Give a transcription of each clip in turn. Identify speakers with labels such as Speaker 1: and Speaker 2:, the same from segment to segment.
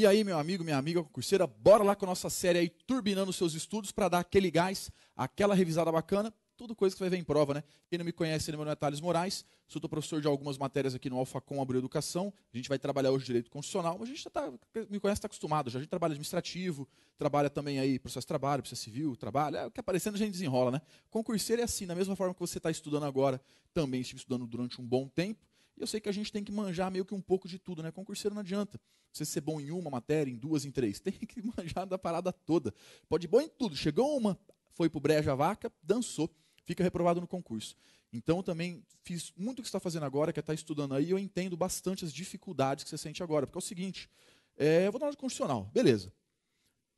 Speaker 1: E aí, meu amigo, minha amiga concurseira, bora lá com a nossa série aí, turbinando seus estudos para dar aquele gás, aquela revisada bacana, tudo coisa que vai ver em prova, né? Quem não me conhece, meu nome é Thales Moraes, sou professor de algumas matérias aqui no Alfacom Abril Educação, a gente vai trabalhar hoje direito constitucional, mas a gente já tá, me conhece, está acostumado, já a gente trabalha administrativo, trabalha também aí processo de trabalho, processo civil, trabalho, é, o que aparecendo a gente desenrola, né? Concurseiro é assim, da mesma forma que você está estudando agora, também estive estudando durante um bom tempo, eu sei que a gente tem que manjar meio que um pouco de tudo, né? Concurseiro não adianta você ser bom em uma matéria, em duas, em três. Tem que manjar da parada toda. Pode ir bom em tudo. Chegou uma, foi pro breja a vaca, dançou, fica reprovado no concurso. Então, eu também fiz muito o que você está fazendo agora, que é estar tá estudando aí, eu entendo bastante as dificuldades que você sente agora. Porque é o seguinte, é, eu vou dar uma de constitucional, beleza.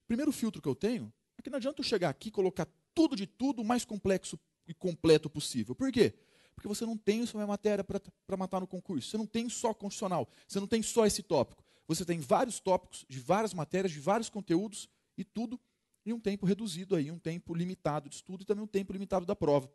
Speaker 1: Primeiro filtro que eu tenho é que não adianta eu chegar aqui e colocar tudo de tudo o mais complexo e completo possível. Por quê? Porque você não tem só uma matéria para matar no concurso. Você não tem só constitucional. Você não tem só esse tópico. Você tem vários tópicos, de várias matérias, de vários conteúdos e tudo em um tempo reduzido aí, um tempo limitado de estudo e também um tempo limitado da prova.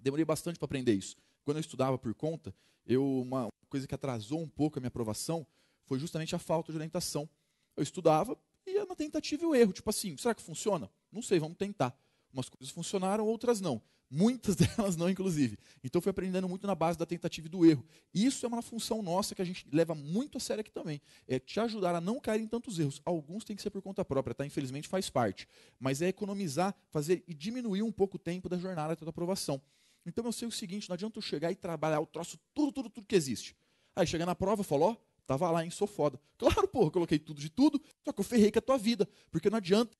Speaker 1: Demorei bastante para aprender isso. Quando eu estudava por conta, eu uma coisa que atrasou um pouco a minha aprovação foi justamente a falta de orientação. Eu estudava e ia na tentativa e o erro, tipo assim, será que funciona? Não sei, vamos tentar. Umas coisas funcionaram, outras não. Muitas delas não, inclusive. Então, fui aprendendo muito na base da tentativa e do erro. Isso é uma função nossa que a gente leva muito a sério aqui também. É te ajudar a não cair em tantos erros. Alguns têm que ser por conta própria, tá? Infelizmente faz parte. Mas é economizar, fazer e diminuir um pouco o tempo da jornada até a aprovação. Então, eu sei o seguinte: não adianta eu chegar e trabalhar o troço, tudo, tudo, tudo que existe. Aí, chegar na prova, falou, ó, Tava lá, hein? Sou foda. Claro, porra, eu coloquei tudo de tudo, só que eu ferrei com a tua vida. Porque não adianta.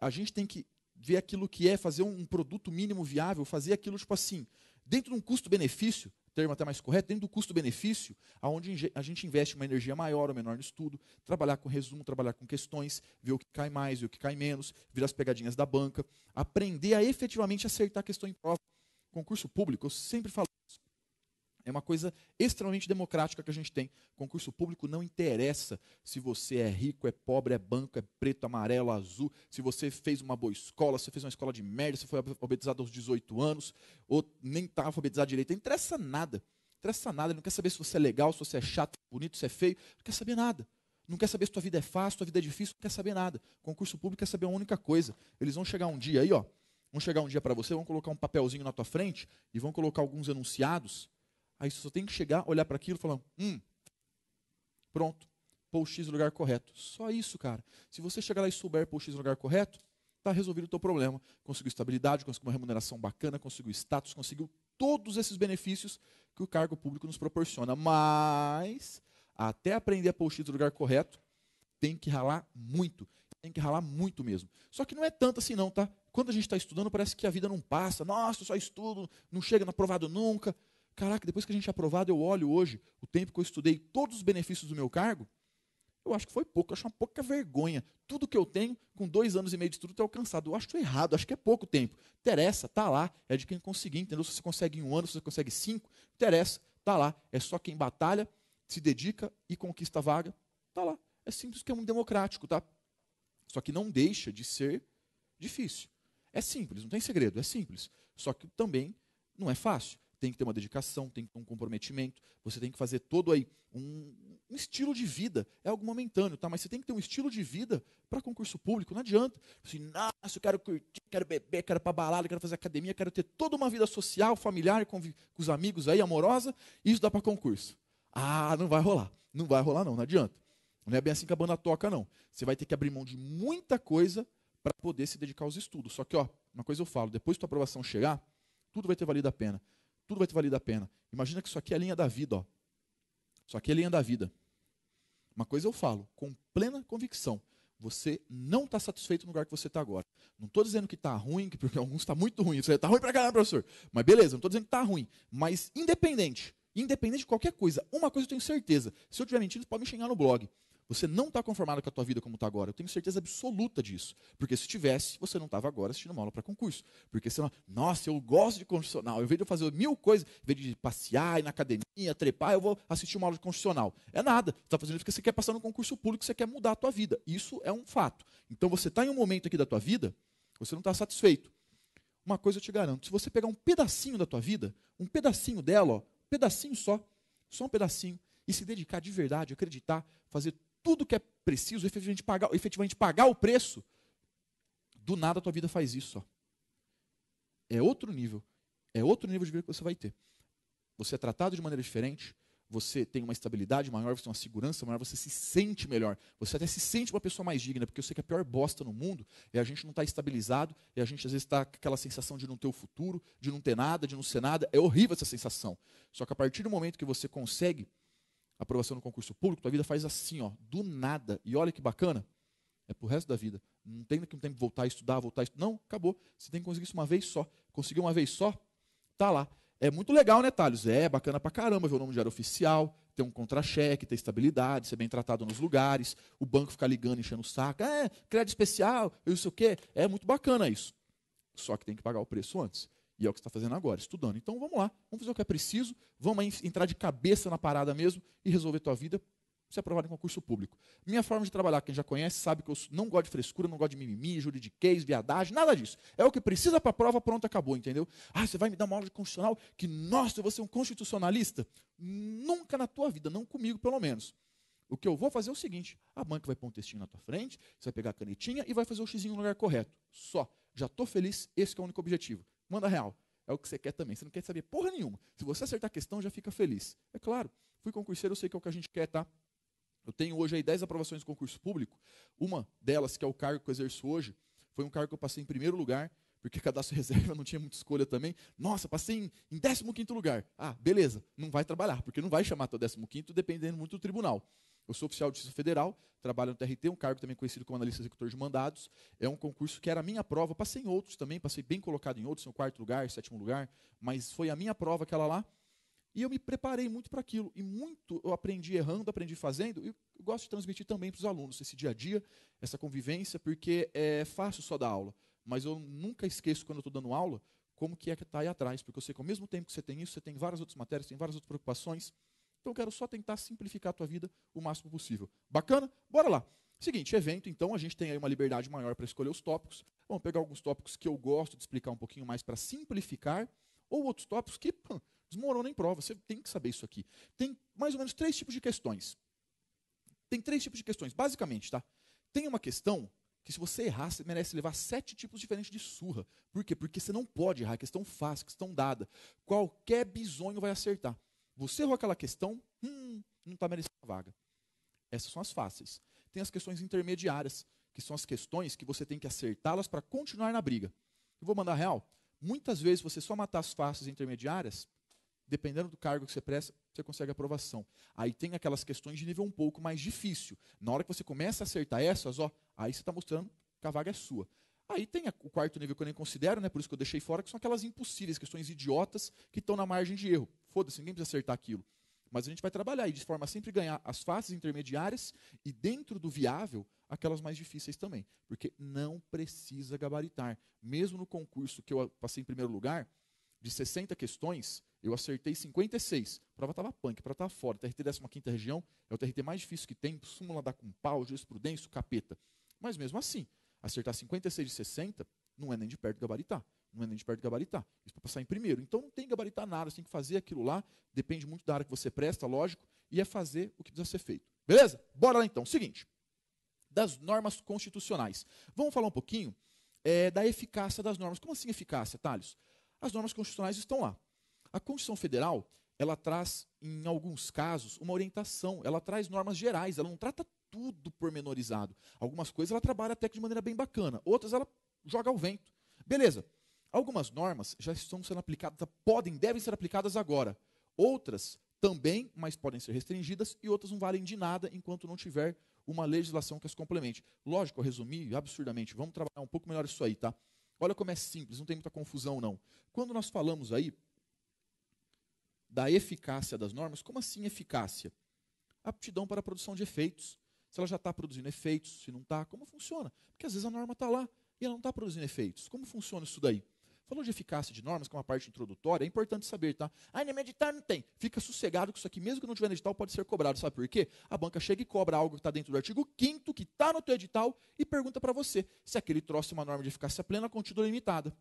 Speaker 1: A gente tem que ver aquilo que é, fazer um produto mínimo viável, fazer aquilo tipo assim, dentro de um custo-benefício, termo até mais correto, dentro do custo-benefício, aonde a gente investe uma energia maior ou menor no estudo, trabalhar com resumo, trabalhar com questões, ver o que cai mais, ver o que cai menos, ver as pegadinhas da banca, aprender a efetivamente acertar a questão em prova. Concurso público, eu sempre falo é uma coisa extremamente democrática que a gente tem. Concurso público não interessa se você é rico, é pobre, é banco, é preto, amarelo, azul, se você fez uma boa escola, se você fez uma escola de merda, se foi alfabetizado aos 18 anos, ou nem está alfabetizado direito. Não interessa nada. Não interessa nada. Ele não quer saber se você é legal, se você é chato, é bonito, se é feio. Não quer saber nada. Não quer saber se tua vida é fácil, se tua vida é difícil, não quer saber nada. Concurso público quer saber uma única coisa. Eles vão chegar um dia aí, ó. Vão chegar um dia para você, vão colocar um papelzinho na tua frente e vão colocar alguns enunciados Aí você só tem que chegar, olhar para aquilo e falar: hum, pronto, pôr X no lugar correto. Só isso, cara. Se você chegar lá e souber pôr X no lugar correto, está resolvido o teu problema. Conseguiu estabilidade, conseguiu uma remuneração bacana, conseguiu status, conseguiu todos esses benefícios que o cargo público nos proporciona. Mas, até aprender a pôr X no lugar correto, tem que ralar muito. Tem que ralar muito mesmo. Só que não é tanto assim não, tá? Quando a gente está estudando, parece que a vida não passa. Nossa, só estudo, não chega no é aprovado nunca. Caraca, depois que a gente é aprovado, eu olho hoje o tempo que eu estudei todos os benefícios do meu cargo. Eu acho que foi pouco, eu acho uma pouca vergonha. Tudo que eu tenho, com dois anos e meio de estudo, ter tá alcançado. Eu acho errado, acho que é pouco tempo. Interessa, tá lá, é de quem conseguir, entendeu? Se você consegue em um ano, se você consegue cinco, interessa, tá lá. É só quem batalha, se dedica e conquista a vaga, tá lá. É simples que é um democrático, tá? Só que não deixa de ser difícil. É simples, não tem segredo, é simples. Só que também não é fácil tem que ter uma dedicação, tem que ter um comprometimento, você tem que fazer todo aí um, um estilo de vida. É algo momentâneo, tá? Mas você tem que ter um estilo de vida para concurso público, não adianta. Assim, nossa, eu quero curtir, quero beber, quero para balada, quero fazer academia, quero ter toda uma vida social, familiar, com, com os amigos aí, amorosa, e isso dá para concurso. Ah, não vai rolar. Não vai rolar não, não adianta. Não é bem assim que a banda toca não. Você vai ter que abrir mão de muita coisa para poder se dedicar aos estudos. Só que, ó, uma coisa eu falo, depois que a aprovação chegar, tudo vai ter valido a pena tudo vai ter valido a pena. Imagina que isso aqui é a linha da vida, ó. Isso aqui é a linha da vida. Uma coisa eu falo, com plena convicção, você não está satisfeito no lugar que você está agora. Não estou dizendo que está ruim, que porque alguns está muito ruim. Isso está ruim para caramba, professor. Mas beleza, não estou dizendo que está ruim. Mas independente, independente de qualquer coisa, uma coisa eu tenho certeza. Se eu tiver mentindo, pode me xingar no blog. Você não está conformado com a tua vida como está agora. Eu tenho certeza absoluta disso. Porque se tivesse, você não estava agora assistindo uma aula para concurso. Porque você não, nossa, eu gosto de constitucional. Eu vejo de fazer mil coisas, em vez de passear, ir na academia, trepar, eu vou assistir uma aula de constitucional. É nada. Você está fazendo isso porque você quer passar no concurso público, você quer mudar a tua vida. Isso é um fato. Então você está em um momento aqui da tua vida, você não está satisfeito. Uma coisa eu te garanto, se você pegar um pedacinho da tua vida, um pedacinho dela, ó, um pedacinho só, só um pedacinho, e se dedicar de verdade, acreditar, fazer tudo que é preciso, efetivamente pagar, efetivamente pagar o preço, do nada a tua vida faz isso. Ó. É outro nível. É outro nível de vida que você vai ter. Você é tratado de maneira diferente, você tem uma estabilidade maior, você tem uma segurança maior, você se sente melhor. Você até se sente uma pessoa mais digna, porque eu sei que a pior bosta no mundo é a gente não estar tá estabilizado, é a gente às vezes está tá com aquela sensação de não ter o futuro, de não ter nada, de não ser nada. É horrível essa sensação. Só que a partir do momento que você consegue aprovação no concurso público, tua vida faz assim, ó, do nada. E olha que bacana, é pro resto da vida. Não tem que um tempo voltar a estudar, voltar a estudar. Não, acabou. Você tem que conseguir isso uma vez só. Conseguiu uma vez só, tá lá. É muito legal, né, Thales? É, bacana pra caramba ver o nome de área oficial, ter um contra-cheque, ter estabilidade, ser bem tratado nos lugares, o banco ficar ligando, enchendo o saco. É, crédito especial, eu sei o quê. É muito bacana isso. Só que tem que pagar o preço antes. E é o que você está fazendo agora, estudando. Então vamos lá, vamos fazer o que é preciso, vamos entrar de cabeça na parada mesmo e resolver tua vida, Se aprovar em concurso público. Minha forma de trabalhar, quem já conhece, sabe que eu não gosto de frescura, não gosto de mimimi, juridiquês, viadagem, nada disso. É o que precisa para a prova, pronto, acabou, entendeu? Ah, você vai me dar uma aula de constitucional que, nossa, eu vou ser um constitucionalista? Nunca na tua vida, não comigo pelo menos. O que eu vou fazer é o seguinte: a banca vai pôr um textinho na tua frente, você vai pegar a canetinha e vai fazer o xizinho no lugar correto. Só. Já estou feliz, esse é o único objetivo. Manda real. É o que você quer também. Você não quer saber porra nenhuma. Se você acertar a questão, já fica feliz. É claro, fui concurseiro, eu sei que é o que a gente quer, tá? Eu tenho hoje aí 10 aprovações de concurso público. Uma delas, que é o cargo que eu exerço hoje, foi um cargo que eu passei em primeiro lugar porque cadastro reserva não tinha muita escolha também. Nossa, passei em, em 15 lugar. Ah, beleza, não vai trabalhar, porque não vai chamar até o 15 dependendo muito do tribunal. Eu sou oficial de Justiça Federal, trabalho no TRT, um cargo também conhecido como analista executor de mandados. É um concurso que era a minha prova, passei em outros também, passei bem colocado em outros, em quarto lugar, sétimo lugar, mas foi a minha prova aquela lá. E eu me preparei muito para aquilo. E muito eu aprendi errando, aprendi fazendo. E eu gosto de transmitir também para os alunos esse dia a dia, essa convivência, porque é fácil só dar aula mas eu nunca esqueço quando eu estou dando aula como que é que está aí atrás, porque eu sei que ao mesmo tempo que você tem isso, você tem várias outras matérias, tem várias outras preocupações. Então eu quero só tentar simplificar a tua vida o máximo possível. Bacana? Bora lá. Seguinte, evento, então a gente tem aí uma liberdade maior para escolher os tópicos. Vamos pegar alguns tópicos que eu gosto de explicar um pouquinho mais para simplificar, ou outros tópicos que pô, desmoronam em prova. Você tem que saber isso aqui. Tem mais ou menos três tipos de questões. Tem três tipos de questões, basicamente, tá? Tem uma questão que se você errar, você merece levar sete tipos diferentes de surra. Por quê? Porque você não pode errar, é questão fácil, questão dada. Qualquer bisonho vai acertar. Você errou aquela questão, hum, não está merecendo a vaga. Essas são as fáceis. Tem as questões intermediárias, que são as questões que você tem que acertá-las para continuar na briga. Eu vou mandar real. Muitas vezes você só matar as fáceis intermediárias, dependendo do cargo que você presta, você consegue aprovação. Aí tem aquelas questões de nível um pouco mais difícil. Na hora que você começa a acertar essas, ó, aí você está mostrando que a vaga é sua. Aí tem o quarto nível que eu nem considero, né? Por isso que eu deixei fora, que são aquelas impossíveis, questões idiotas que estão na margem de erro. Foda-se, ninguém precisa acertar aquilo. Mas a gente vai trabalhar e de forma a sempre ganhar as faces intermediárias e dentro do viável, aquelas mais difíceis também. Porque não precisa gabaritar. Mesmo no concurso que eu passei em primeiro lugar, de 60 questões, eu acertei 56. A prova estava punk, a prova estava fora. TRT 15 região é o TRT mais difícil que tem, súmula da com pau, jurisprudência, capeta. Mas mesmo assim, acertar 56 de 60 não é nem de perto gabaritar. Não é nem de perto gabaritar. Isso para passar em primeiro. Então não tem gabaritar nada, você tem que fazer aquilo lá. Depende muito da área que você presta, lógico, e é fazer o que precisa ser feito. Beleza? Bora lá então. Seguinte. Das normas constitucionais. Vamos falar um pouquinho é, da eficácia das normas. Como assim eficácia, Thales? As normas constitucionais estão lá. A Constituição Federal, ela traz, em alguns casos, uma orientação, ela traz normas gerais, ela não trata tudo pormenorizado. Algumas coisas ela trabalha até que de maneira bem bacana, outras ela joga ao vento. Beleza. Algumas normas já estão sendo aplicadas, podem, devem ser aplicadas agora. Outras também, mas podem ser restringidas, e outras não valem de nada enquanto não tiver uma legislação que as complemente. Lógico, eu resumi absurdamente, vamos trabalhar um pouco melhor isso aí, tá? Olha como é simples, não tem muita confusão, não. Quando nós falamos aí da eficácia das normas, como assim eficácia? Aptidão para a produção de efeitos. Se ela já está produzindo efeitos, se não está, como funciona? Porque às vezes a norma está lá e ela não está produzindo efeitos. Como funciona isso daí? Falou de eficácia de normas, que é uma parte introdutória, é importante saber, tá? Ah, nem meditar não tem. Fica sossegado que isso aqui, mesmo que não tiver no edital, pode ser cobrado. Sabe por quê? A banca chega e cobra algo que está dentro do artigo 5 que está no teu edital, e pergunta para você se aquele troço é uma norma de eficácia plena ou contínua limitada.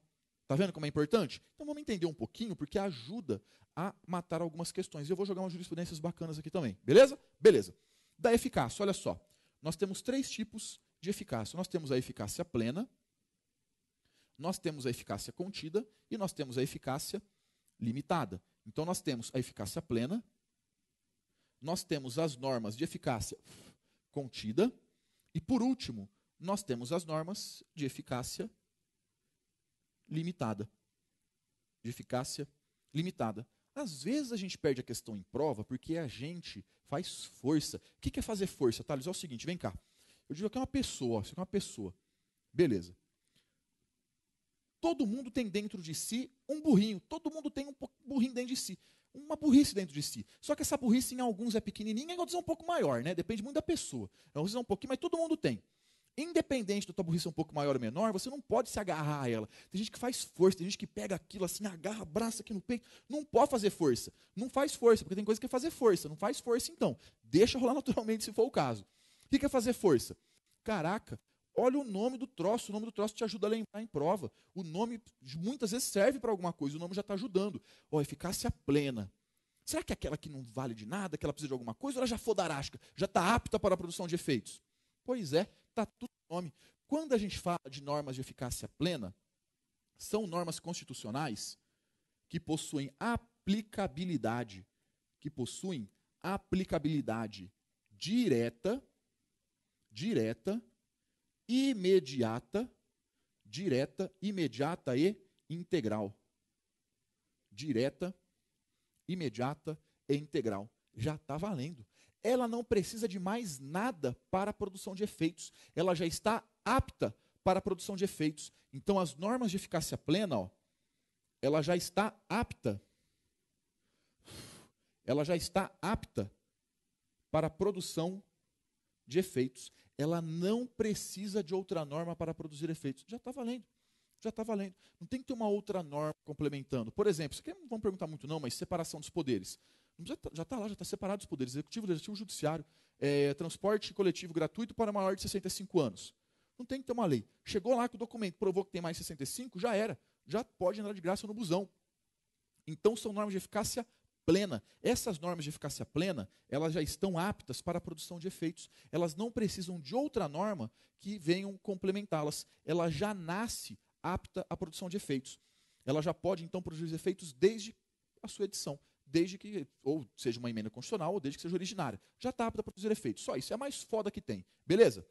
Speaker 1: Tá vendo como é importante? Então vamos entender um pouquinho, porque ajuda a matar algumas questões. Eu vou jogar umas jurisprudências bacanas aqui também, beleza? Beleza. Da eficácia, olha só. Nós temos três tipos de eficácia. Nós temos a eficácia plena, nós temos a eficácia contida e nós temos a eficácia limitada. Então, nós temos a eficácia plena, nós temos as normas de eficácia contida, e por último, nós temos as normas de eficácia limitada. De eficácia limitada. Às vezes a gente perde a questão em prova porque a gente faz força. O que é fazer força, Thales? É o seguinte, vem cá. Eu digo que é uma pessoa, é uma pessoa. Beleza. Todo mundo tem dentro de si um burrinho, todo mundo tem um burrinho dentro de si, uma burrice dentro de si. Só que essa burrice em alguns é pequenininha, em outros é um pouco maior, né? Depende muito da pessoa. Alguns é um pouquinho, mas todo mundo tem. Independente da tua burrice um pouco maior ou menor, você não pode se agarrar a ela. Tem gente que faz força, tem gente que pega aquilo assim, agarra, abraça aqui no peito. Não pode fazer força. Não faz força, porque tem coisa que é fazer força. Não faz força então. Deixa rolar naturalmente se for o caso. O que é fazer força? Caraca, Olha o nome do troço, o nome do troço te ajuda a lembrar em prova. O nome muitas vezes serve para alguma coisa, o nome já está ajudando. Ó, oh, eficácia plena. Será que é aquela que não vale de nada, que ela precisa de alguma coisa, ou ela já fodarasca, já está apta para a produção de efeitos? Pois é, está tudo no nome. Quando a gente fala de normas de eficácia plena, são normas constitucionais que possuem aplicabilidade, que possuem aplicabilidade direta, direta imediata, direta, imediata e integral. Direta, imediata e integral. Já está valendo. Ela não precisa de mais nada para a produção de efeitos. Ela já está apta para a produção de efeitos. Então, as normas de eficácia plena, ó, ela já está apta. Ela já está apta para a produção de efeitos ela não precisa de outra norma para produzir efeitos. Já está valendo. Já está valendo. Não tem que ter uma outra norma complementando. Por exemplo, isso aqui não vão perguntar muito, não, mas separação dos poderes. Tá, já está lá, já está separado os poderes executivo, legislativo judiciário. É, transporte coletivo gratuito para maior de 65 anos. Não tem que ter uma lei. Chegou lá com o documento provou que tem mais 65, já era. Já pode entrar de graça no busão. Então são normas de eficácia plena, essas normas de eficácia plena, elas já estão aptas para a produção de efeitos. Elas não precisam de outra norma que venham complementá-las. Ela já nasce apta à produção de efeitos. Ela já pode, então, produzir efeitos desde a sua edição, desde que, ou seja uma emenda constitucional, ou desde que seja originária. Já está apta a produzir efeitos. Só isso. É a mais foda que tem. Beleza?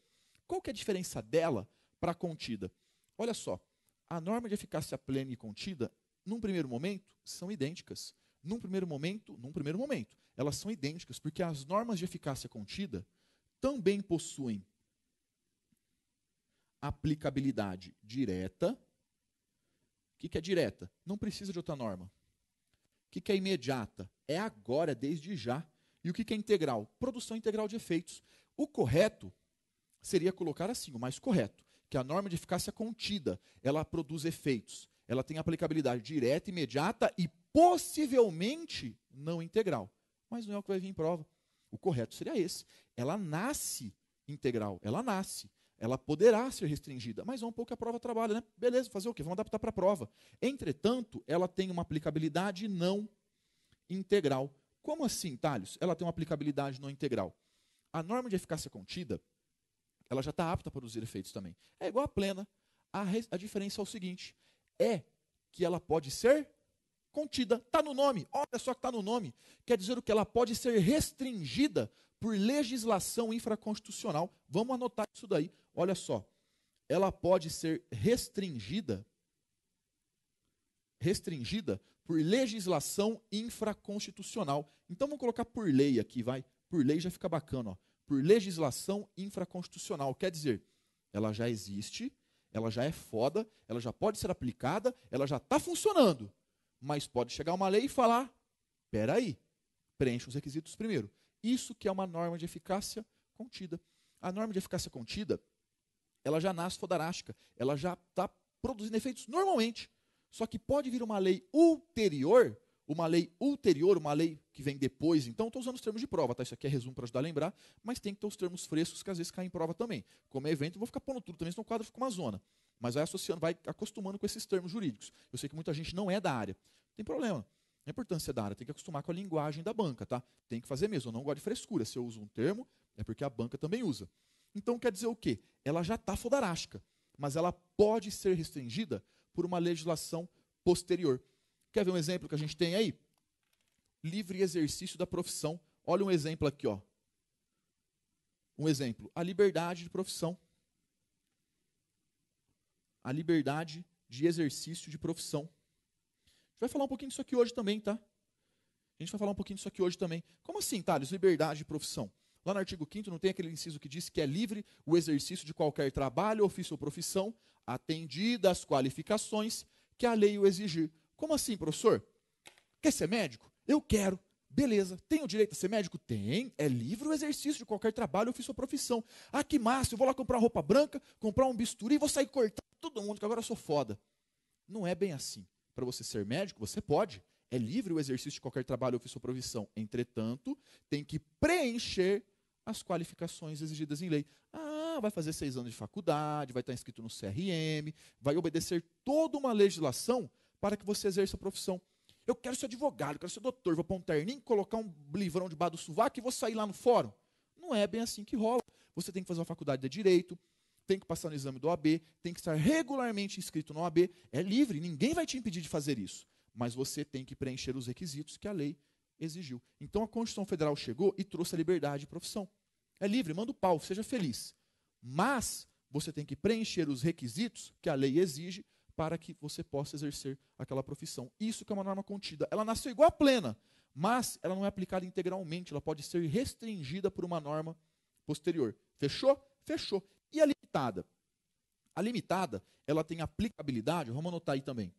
Speaker 1: Qual que é a diferença dela para a contida? Olha só. A norma de eficácia plena e contida, num primeiro momento, são idênticas num primeiro momento, num primeiro momento, elas são idênticas, porque as normas de eficácia contida também possuem aplicabilidade direta. O que é direta? Não precisa de outra norma. O que é imediata? É agora, desde já. E o que é integral? Produção integral de efeitos. O correto seria colocar assim, o mais correto, que a norma de eficácia contida, ela produz efeitos. Ela tem aplicabilidade direta, imediata e possivelmente não integral. Mas não é o que vai vir em prova. O correto seria esse. Ela nasce integral, ela nasce. Ela poderá ser restringida, mas é um pouco que a prova trabalha, né? Beleza, fazer o quê? Vamos adaptar para a prova. Entretanto, ela tem uma aplicabilidade não integral. Como assim, Talhos? Ela tem uma aplicabilidade não integral. A norma de eficácia contida, ela já está apta a produzir efeitos também. É igual à plena. A, a diferença é o seguinte: é que ela pode ser contida, está no nome, olha só que está no nome. Quer dizer o que? Ela pode ser restringida por legislação infraconstitucional. Vamos anotar isso daí. Olha só. Ela pode ser restringida restringida por legislação infraconstitucional. Então vamos colocar por lei aqui, vai. Por lei já fica bacana, ó. Por legislação infraconstitucional, quer dizer, ela já existe, ela já é foda, ela já pode ser aplicada, ela já está funcionando. Mas pode chegar uma lei e falar: peraí, preencha os requisitos primeiro. Isso que é uma norma de eficácia contida. A norma de eficácia contida, ela já nasce fodarástica, ela já está produzindo efeitos normalmente. Só que pode vir uma lei ulterior uma lei ulterior, uma lei que vem depois. Então, estou usando os termos de prova, tá? Isso aqui é resumo para ajudar a lembrar, mas tem que ter os termos frescos que às vezes caem em prova também. Como é evento, eu vou ficar pondo tudo também, senão o quadro fica uma zona. Mas vai associando, vai acostumando com esses termos jurídicos. Eu sei que muita gente não é da área. Não tem problema. A é importância é da área tem que acostumar com a linguagem da banca, tá? Tem que fazer mesmo. Eu não gosto de frescura. Se eu uso um termo, é porque a banca também usa. Então quer dizer o quê? Ela já está fodarástica, mas ela pode ser restringida por uma legislação posterior. Quer ver um exemplo que a gente tem aí? Livre exercício da profissão. Olha um exemplo aqui, ó. Um exemplo, a liberdade de profissão. A liberdade de exercício de profissão. A gente vai falar um pouquinho disso aqui hoje também, tá? A gente vai falar um pouquinho disso aqui hoje também. Como assim, Thales? Liberdade de profissão. Lá no artigo 5 não tem aquele inciso que diz que é livre o exercício de qualquer trabalho, ofício ou profissão, atendidas as qualificações que a lei o exigir. Como assim, professor? Quer ser médico? Eu quero. Beleza. Tenho direito a ser médico? Tem. É livre o exercício de qualquer trabalho, eu fiz sua profissão. Ah, que massa, eu vou lá comprar roupa branca, comprar um bisturi e vou sair cortar todo mundo, que agora eu sou foda. Não é bem assim. Para você ser médico, você pode. É livre o exercício de qualquer trabalho, eu fiz sua profissão. Entretanto, tem que preencher as qualificações exigidas em lei. Ah, vai fazer seis anos de faculdade, vai estar inscrito no CRM, vai obedecer toda uma legislação para que você exerça a profissão. Eu quero ser advogado, eu quero ser doutor, vou pôr um terninho, colocar um livrão debaixo do sovaco e vou sair lá no fórum. Não é bem assim que rola. Você tem que fazer uma faculdade de direito, tem que passar no exame do OAB, tem que estar regularmente inscrito no OAB. É livre, ninguém vai te impedir de fazer isso. Mas você tem que preencher os requisitos que a lei exigiu. Então a Constituição Federal chegou e trouxe a liberdade de profissão. É livre, manda o pau, seja feliz. Mas você tem que preencher os requisitos que a lei exige para que você possa exercer aquela profissão. Isso que é uma norma contida. Ela nasceu igual à plena, mas ela não é aplicada integralmente, ela pode ser restringida por uma norma posterior. Fechou? Fechou. E a limitada? A limitada, ela tem aplicabilidade, vamos anotar aí também.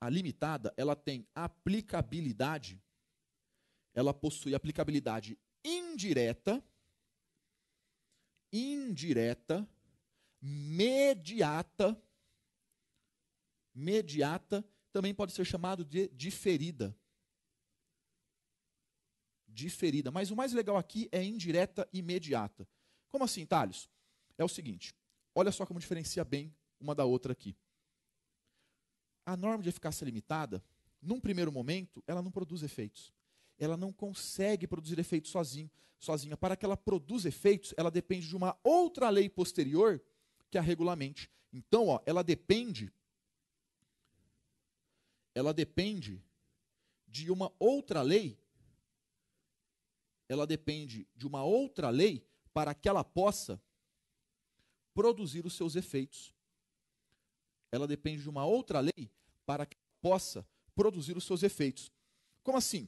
Speaker 1: A limitada, ela tem aplicabilidade, ela possui aplicabilidade indireta, indireta, mediata, mediata, também pode ser chamado de diferida. Diferida. Mas o mais legal aqui é indireta e imediata. Como assim, Thales? É o seguinte: olha só como diferencia bem uma da outra aqui. A norma de eficácia limitada, num primeiro momento, ela não produz efeitos. Ela não consegue produzir efeitos sozinho, sozinha. Para que ela produza efeitos, ela depende de uma outra lei posterior que é a regulamente. Então, ó, ela depende ela depende de uma outra lei, ela depende de uma outra lei para que ela possa produzir os seus efeitos. Ela depende de uma outra lei para que possa produzir os seus efeitos. Como assim?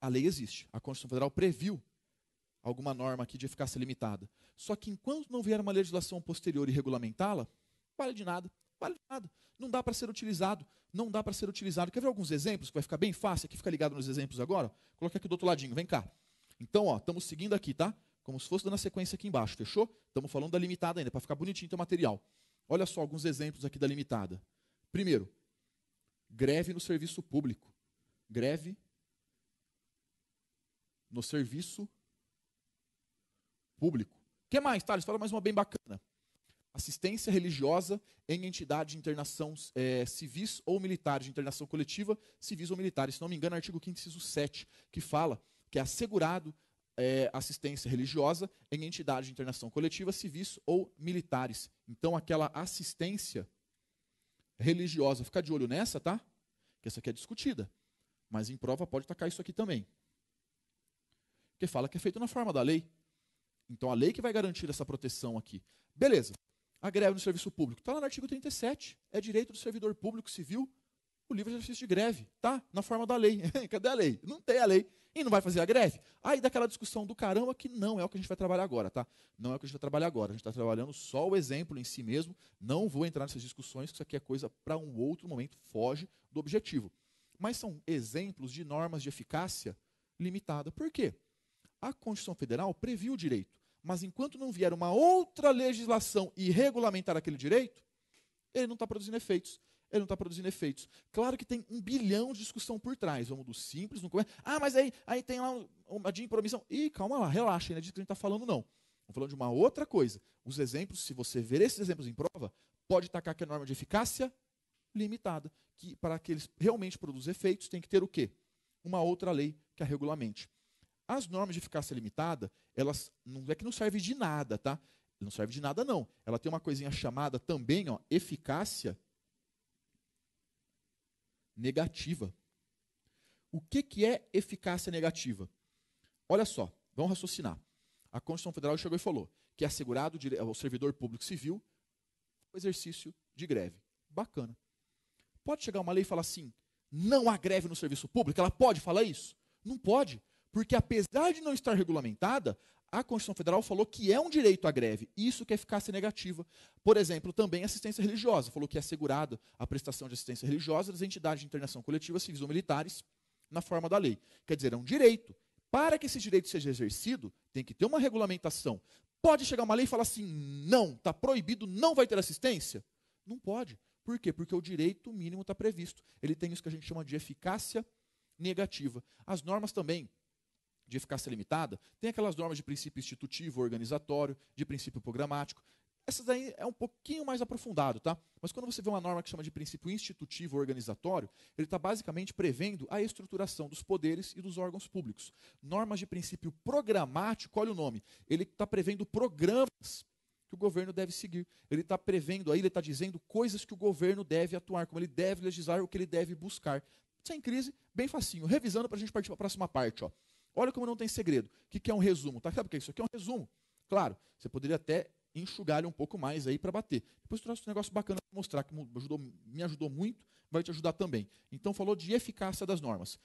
Speaker 1: A lei existe. A Constituição Federal previu alguma norma aqui de eficácia limitada. Só que enquanto não vier uma legislação posterior e regulamentá-la, vale de nada. Não dá para ser utilizado. Não dá para ser utilizado. Quer ver alguns exemplos que vai ficar bem fácil? Aqui fica ligado nos exemplos agora. Coloquei aqui do outro ladinho, vem cá. Então, ó, estamos seguindo aqui, tá? Como se fosse dando a sequência aqui embaixo, fechou? Estamos falando da limitada ainda, para ficar bonitinho teu material. Olha só alguns exemplos aqui da limitada. Primeiro, greve no serviço público. Greve no serviço público. O que mais, Thales? Fala mais uma bem bacana assistência religiosa em entidade de internação é, civis ou militar, de internação coletiva, civis ou militares. Se não me engano, é artigo 5 inciso 7, que fala que é assegurado é, assistência religiosa em entidade de internação coletiva, civis ou militares. Então, aquela assistência religiosa, fica de olho nessa, tá? Que essa aqui é discutida. Mas em prova pode tacar isso aqui também. Porque fala que é feito na forma da lei. Então, a lei que vai garantir essa proteção aqui. Beleza a greve no serviço público? Está lá no artigo 37. É direito do servidor público civil o livre exercício de greve. Tá? Na forma da lei. Cadê a lei? Não tem a lei. E não vai fazer a greve? Aí daquela discussão do caramba que não é o que a gente vai trabalhar agora, tá? Não é o que a gente vai trabalhar agora. A gente está trabalhando só o exemplo em si mesmo. Não vou entrar nessas discussões, que isso aqui é coisa para um outro momento, foge do objetivo. Mas são exemplos de normas de eficácia limitada. Por quê? A Constituição Federal previu o direito. Mas enquanto não vier uma outra legislação e regulamentar aquele direito, ele não está produzindo efeitos. Ele não está produzindo efeitos. Claro que tem um bilhão de discussão por trás. Vamos do simples, não começa. Ah, mas aí, aí tem lá uma de improvisação. Ih, calma lá, relaxa, não é disso que a gente está falando, não. Estamos falando de uma outra coisa. Os exemplos, se você ver esses exemplos em prova, pode tacar que a é norma de eficácia limitada, que para que eles realmente produzam efeitos, tem que ter o quê? Uma outra lei que a regulamente. As normas de eficácia limitada, elas não é que não servem de nada, tá? Não serve de nada, não. Ela tem uma coisinha chamada também, ó, eficácia negativa. O que, que é eficácia negativa? Olha só, vamos raciocinar. A Constituição Federal chegou e falou que é assegurado ao servidor público civil o exercício de greve. Bacana. Pode chegar uma lei e falar assim: não há greve no serviço público? Ela pode falar isso? Não pode. Porque apesar de não estar regulamentada, a Constituição Federal falou que é um direito à greve. Isso que é eficácia negativa. Por exemplo, também assistência religiosa. Falou que é assegurada a prestação de assistência religiosa das entidades de internação coletiva civis ou militares na forma da lei. Quer dizer, é um direito. Para que esse direito seja exercido, tem que ter uma regulamentação. Pode chegar uma lei e falar assim: não, está proibido, não vai ter assistência? Não pode. Por quê? Porque o direito mínimo está previsto. Ele tem isso que a gente chama de eficácia negativa. As normas também de eficácia limitada, tem aquelas normas de princípio institutivo, organizatório, de princípio programático. Essa daí é um pouquinho mais aprofundado, tá? Mas quando você vê uma norma que chama de princípio institutivo organizatório, ele está basicamente prevendo a estruturação dos poderes e dos órgãos públicos. Normas de princípio programático, olha o nome, ele está prevendo programas que o governo deve seguir. Ele está prevendo aí, ele está dizendo coisas que o governo deve atuar, como ele deve legislar, o que ele deve buscar. Sem crise, bem facinho. Revisando para a gente partir para a próxima parte, ó. Olha como não tem segredo. O que, é um resumo? Tá? Sabe o que é isso aqui? É um resumo. Claro, você poderia até enxugar ele um pouco mais aí para bater. Depois trouxe um negócio bacana para mostrar, que me ajudou, me ajudou muito, vai te ajudar também. Então, falou de eficácia das normas.